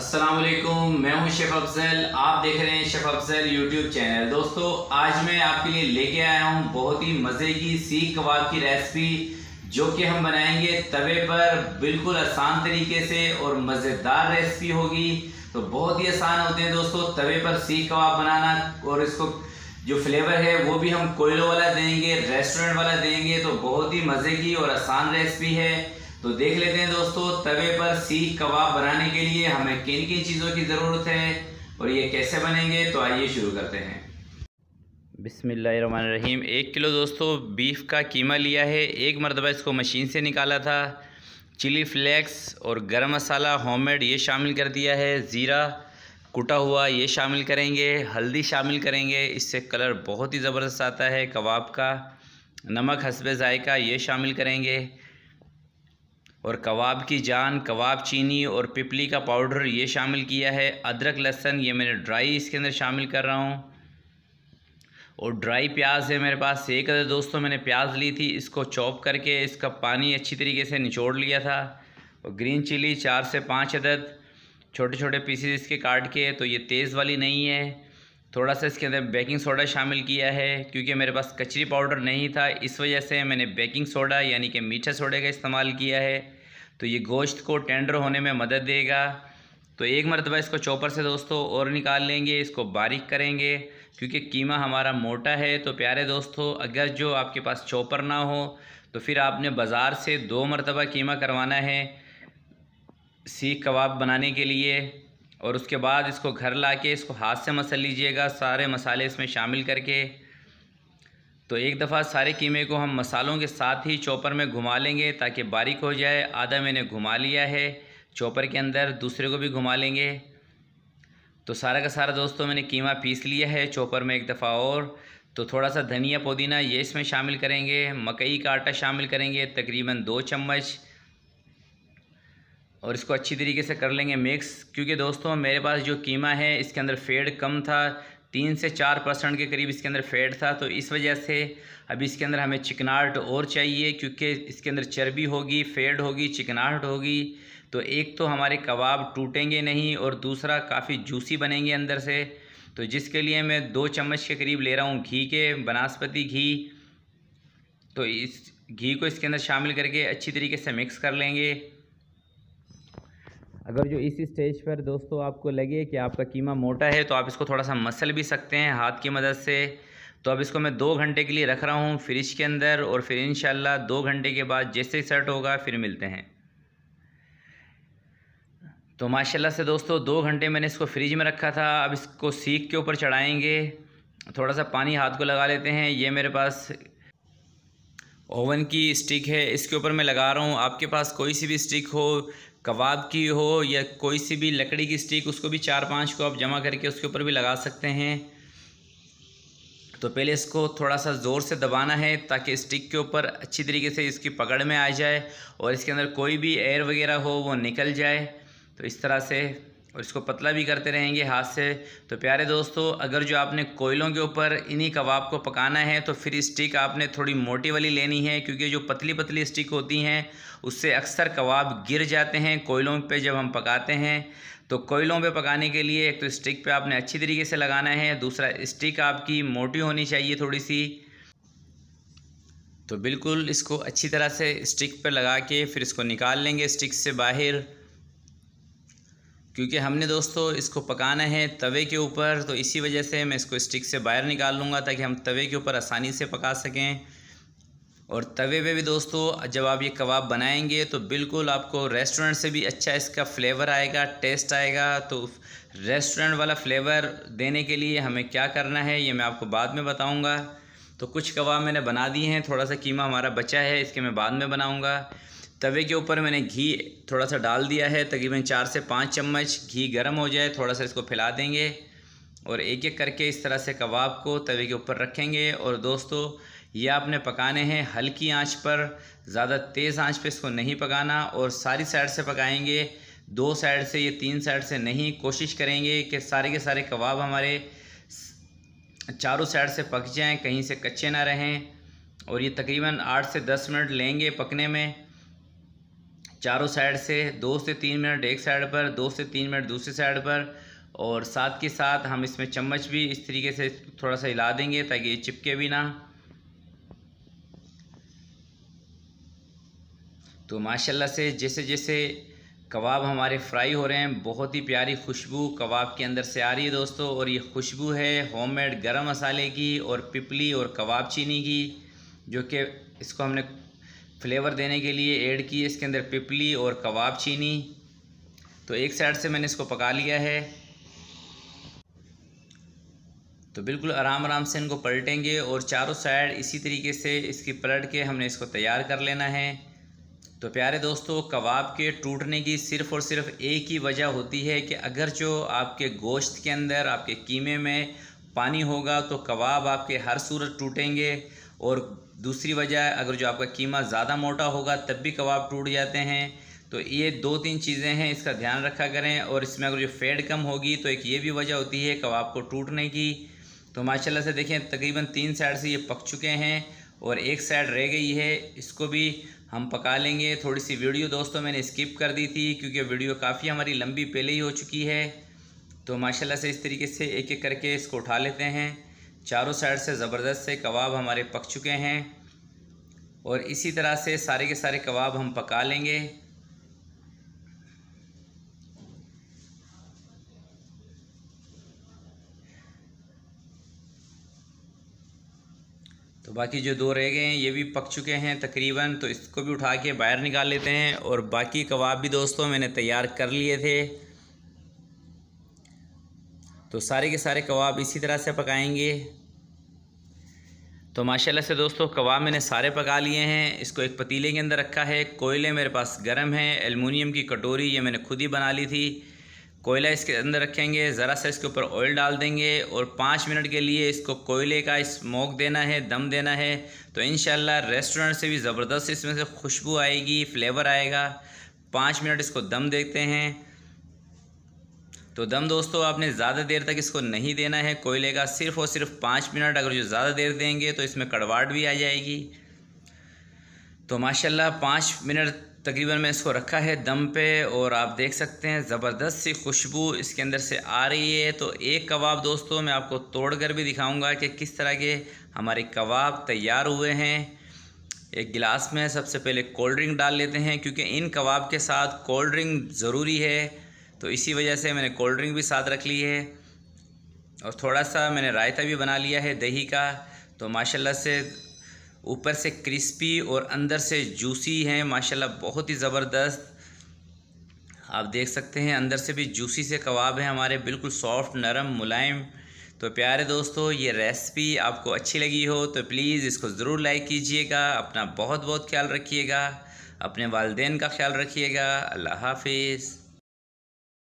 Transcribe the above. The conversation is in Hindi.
असलम मैं हूं शेफ अफजल आप देख रहे हैं शेफ अफजल यूट्यूब चैनल दोस्तों आज मैं आपके लिए लेके आया हूं बहुत ही मज़े की सीख कबाब की रेसिपी जो कि हम बनाएंगे तवे पर बिल्कुल आसान तरीके से और मज़ेदार रेसिपी होगी तो बहुत ही आसान होते हैं दोस्तों तवे पर सीख कबाब बनाना और इसको जो फ्लेवर है वो भी हम कोयलों वाला देंगे रेस्टोरेंट वाला देंगे तो बहुत ही मज़े की और आसान रेसिपी है तो देख लेते हैं दोस्तों तवे पर सीख कबाब बनाने के लिए हमें किन किन चीज़ों की ज़रूरत है और ये कैसे बनेंगे तो आइए शुरू करते हैं बिसमीम एक किलो दोस्तों बीफ का कीमा लिया है एक मरतबा इसको मशीन से निकाला था चिली फ्लेक्स और गरम मसाला होममेड ये शामिल कर दिया है ज़ीरा कुटा हुआ ये शामिल करेंगे हल्दी शामिल करेंगे इससे कलर बहुत ही ज़बरदस्त आता है कबाब का नमक हसब ज़ायका ये शामिल करेंगे और कबाब की जान कबाब चीनी और पिपली का पाउडर ये शामिल किया है अदरक लहसन ये मैंने ड्राई इसके अंदर शामिल कर रहा हूँ और ड्राई प्याज है मेरे पास एक अदर दोस्तों मैंने प्याज ली थी इसको चॉप करके इसका पानी अच्छी तरीके से निचोड़ लिया था और ग्रीन चिली चार से पाँच अदद छोटे छोटे पीसेस इसके काट के तो ये तेज़ वाली नहीं है थोड़ा सा इसके अंदर बेकिंग सोडा शामिल किया है क्योंकि मेरे पास कचरी पाउडर नहीं था इस वजह से मैंने बेकिंग सोडा यानी कि मीठा सोडे का इस्तेमाल किया है तो ये गोश्त को टेंडर होने में मदद देगा तो एक मरतबा इसको चॉपर से दोस्तों और निकाल लेंगे इसको बारीक करेंगे क्योंकि कीमा हमारा मोटा है तो प्यारे दोस्तों अगर जो आपके पास चॉपर ना हो तो फिर आपने बाज़ार से दो मरतबा कीमा करवाना है सीख कबाब बनाने के लिए और उसके बाद इसको घर ला के इसको हाथ से मसल लीजिएगा सारे मसाले इसमें शामिल करके तो एक दफ़ा सारे कीमे को हम मसालों के साथ ही चॉपर में घुमा लेंगे ताकि बारीक हो जाए आधा मैंने घुमा लिया है चॉपर के अंदर दूसरे को भी घुमा लेंगे तो सारा का सारा दोस्तों मैंने कीमा पीस लिया है चॉपर में एक दफ़ा और तो थोड़ा सा धनिया पुदीना ये इसमें शामिल करेंगे मकई का आटा शामिल करेंगे तकरीबन दो चम्मच और इसको अच्छी तरीके से कर लेंगे मिक्स क्योंकि दोस्तों मेरे पास जो कीमा है इसके अंदर फेड कम था तीन से चार परसेंट के करीब इसके अंदर फेड था तो इस वजह से अभी इसके अंदर हमें चिकनाहट और चाहिए क्योंकि इसके अंदर चर्बी होगी फेड होगी चिकनाहट होगी तो एक तो हमारे कबाब टूटेंगे नहीं और दूसरा काफ़ी जूसी बनेंगे अंदर से तो जिसके लिए मैं दो चम्मच के करीब ले रहा हूँ घी के बनास्पति घी तो इस घी को इसके अंदर शामिल करके अच्छी तरीके से मिक्स कर लेंगे अगर जो इस स्टेज पर दोस्तों आपको लगे कि आपका कीमा मोटा है तो आप इसको थोड़ा सा मसल भी सकते हैं हाथ की मदद से तो अब इसको मैं दो घंटे के लिए रख रहा हूँ फ्रिज के अंदर और फिर इन दो घंटे के बाद जैसे ही सेट होगा फिर मिलते हैं तो माशाल्लाह से दोस्तों दो घंटे मैंने इसको फ्रिज में रखा था अब इसको सीख के ऊपर चढ़ाएंगे थोड़ा सा पानी हाथ को लगा लेते हैं ये मेरे पास ओवन की स्टिक है इसके ऊपर मैं लगा रहा हूँ आपके पास कोई सी भी स्टिक हो कबाब की हो या कोई सी भी लकड़ी की स्टिक उसको भी चार पांच को आप जमा करके उसके ऊपर भी लगा सकते हैं तो पहले इसको थोड़ा सा ज़ोर से दबाना है ताकि स्टिक के ऊपर अच्छी तरीके से इसकी पकड़ में आ जाए और इसके अंदर कोई भी एयर वगैरह हो वो निकल जाए तो इस तरह से और इसको पतला भी करते रहेंगे हाथ से तो प्यारे दोस्तों अगर जो आपने कोयलों के ऊपर इन्हीं कबाब को पकाना है तो फिर स्टिक आपने थोड़ी मोटी वाली लेनी है क्योंकि जो पतली पतली स्टिक होती हैं उससे अक्सर कबाब गिर जाते हैं कोयलों पे जब हम पकाते हैं तो कोयलों पे पकाने के लिए एक तो स्टिक पे आपने अच्छी तरीके से लगाना है दूसरा स्टिक आपकी मोटी होनी चाहिए थोड़ी सी तो बिल्कुल इसको अच्छी तरह से स्टिक पर लगा के फिर इसको निकाल लेंगे स्टिक से बाहर क्योंकि हमने दोस्तों इसको पकाना है तवे के ऊपर तो इसी वजह से मैं इसको स्टिक से बाहर निकाल लूँगा ताकि हम तवे के ऊपर आसानी से पका सकें और तवे पे भी दोस्तों जब आप ये कबाब बनाएंगे तो बिल्कुल आपको रेस्टोरेंट से भी अच्छा इसका फ्लेवर आएगा टेस्ट आएगा तो रेस्टोरेंट वाला फ्लेवर देने के लिए हमें क्या करना है ये मैं आपको बाद में बताऊँगा तो कुछ कबाब मैंने बना दिए हैं थोड़ा सा कीमा हमारा बचा है इसके मैं बाद में बनाऊँगा तवे के ऊपर मैंने घी थोड़ा सा डाल दिया है तकरीबन चार से पाँच चम्मच घी गर्म हो जाए थोड़ा सा इसको फैला देंगे और एक एक करके इस तरह से कबाब को तवे के ऊपर रखेंगे और दोस्तों ये आपने पकाने हैं हल्की आंच पर ज़्यादा तेज़ आंच पर इसको नहीं पकाना और सारी साइड से पकाएंगे दो साइड से या तीन साइड से नहीं कोशिश करेंगे कि सारे के सारे कबाब हमारे चारों साइड से पक जाएं कहीं से कच्चे ना रहें और ये तकरीबन आठ से दस मिनट लेंगे पकने में चारों साइड से दो से तीन मिनट एक साइड पर दो से तीन मिनट दूसरी साइड पर और साथ के साथ हम इसमें चम्मच भी इस तरीके से थोड़ा सा हिला देंगे ताकि ये चिपके भी ना तो माशाल्लाह से जैसे जैसे कबाब हमारे फ्राई हो रहे हैं बहुत ही प्यारी खुशबू कबाब के अंदर से आ रही है दोस्तों और ये खुशबू है होममेड गरम मसाले की और पिपली और कबाब चीनी की जो कि इसको हमने फ्लेवर देने के लिए ऐड किए इसके अंदर पिपली और कबाब चीनी तो एक साइड से मैंने इसको पका लिया है तो बिल्कुल आराम आराम से इनको पलटेंगे और चारों साइड इसी तरीके से इसकी पलट के हमने इसको तैयार कर लेना है तो प्यारे दोस्तों कबाब के टूटने की सिर्फ़ और सिर्फ एक ही वजह होती है कि अगर जो आपके गोश्त के अंदर आपके कीमे में पानी होगा तो कबाब आपके हर सूरत टूटेंगे और दूसरी वजह अगर जो आपका कीमा ज़्यादा मोटा होगा तब भी कबाब टूट जाते हैं तो ये दो तीन चीज़ें हैं इसका ध्यान रखा करें और इसमें अगर जो फेड कम होगी तो एक ये भी वजह होती है कबाब को टूटने की तो माशाल्लाह से देखें तकरीबन तीन साइड से ये पक चुके हैं और एक साइड रह गई है इसको भी हम पका लेंगे थोड़ी सी वीडियो दोस्तों मैंने स्किप कर दी थी क्योंकि वीडियो काफ़ी हमारी लंबी पहले ही हो चुकी है तो माशाल्लाह से इस तरीके से एक एक करके इसको उठा लेते हैं चारों साइड से ज़बरदस्त से कबाब हमारे पक चुके हैं और इसी तरह से सारे के सारे कबाब हम पका लेंगे तो बाकी जो दो रह गए हैं ये भी पक चुके हैं तकरीबन तो इसको भी उठा के बाहर निकाल लेते हैं और बाकी कबाब भी दोस्तों मैंने तैयार कर लिए थे तो सारे के सारे कबाब इसी तरह से पकाएंगे तो माशाल्लाह से दोस्तों कबाब मैंने सारे पका लिए हैं इसको एक पतीले के अंदर रखा है कोयले मेरे पास गर्म है एलमिनियम की कटोरी ये मैंने खुद ही बना ली थी कोयला इसके अंदर रखेंगे ज़रा सा इसके ऊपर ऑयल डाल देंगे और पाँच मिनट के लिए इसको कोयले का स्मोक देना है दम देना है तो इन रेस्टोरेंट से भी ज़बरदस्त इसमें से खुशबू आएगी फ्लेवर आएगा पाँच मिनट इसको दम देते हैं तो दम दोस्तों आपने ज़्यादा देर तक इसको नहीं देना है कोयले का सिर्फ और सिर्फ पाँच मिनट अगर जो ज़्यादा देर देंगे तो इसमें कड़वाट भी आ जाएगी तो माशाल्लाह पाँच मिनट तकरीबन मैं इसको रखा है दम पे और आप देख सकते हैं ज़बरदस्त सी खुशबू इसके अंदर से आ रही है तो एक कबाब दोस्तों मैं आपको तोड़ कर भी दिखाऊँगा कि किस तरह के हमारे कबाब तैयार हुए हैं एक गिलास में सबसे पहले कोल्ड ड्रिंक डाल लेते हैं क्योंकि इन कबाब के साथ कोल्ड ड्रिंक ज़रूरी है तो इसी वजह से मैंने कोल्ड ड्रिंक भी साथ रख ली है और थोड़ा सा मैंने रायता भी बना लिया है दही का तो माशाल्लाह से ऊपर से क्रिस्पी और अंदर से जूसी हैं माशाल्लाह बहुत ही ज़बरदस्त आप देख सकते हैं अंदर से भी जूसी से कबाब हैं हमारे बिल्कुल सॉफ्ट नरम मुलायम तो प्यारे दोस्तों ये रेसिपी आपको अच्छी लगी हो तो प्लीज़ इसको ज़रूर लाइक कीजिएगा अपना बहुत बहुत ख्याल रखिएगा अपने वालदेन का ख्याल रखिएगा अल्लाह हाफिज़